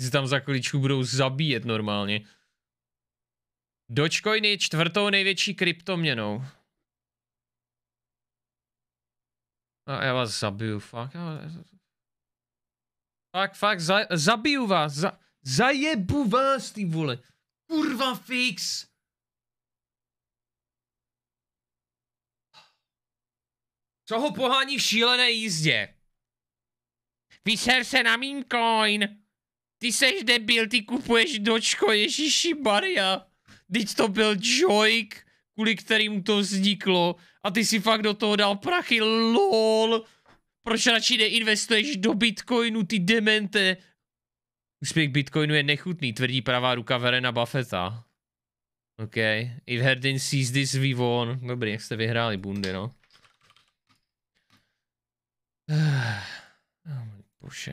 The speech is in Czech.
si tam za kličku budou zabíjet normálně. Dogecoin je čtvrtou největší kryptoměnou. A já vás zabiju, fakt. Fakt, fakt, za, zabiju vás, za, zajebu vás, ty vole. Kurva fix. Co ho pohání v šílené jízdě? Vyser se na míncoin. coin. Ty seš debil, ty kupuješ dočko, ježiši Maria. Teď to byl joik, kvůli kterým to vzniklo. A ty si fakt do toho dal prachy, lol. Proč radši neinvestuješ do bitcoinu, ty demente? Úspěch bitcoinu je nechutný, tvrdí pravá ruka Verena Buffetta. OK. If Herdin sees this, we won. Dobrý, jak jste vyhráli bundy, no. Oh, bože.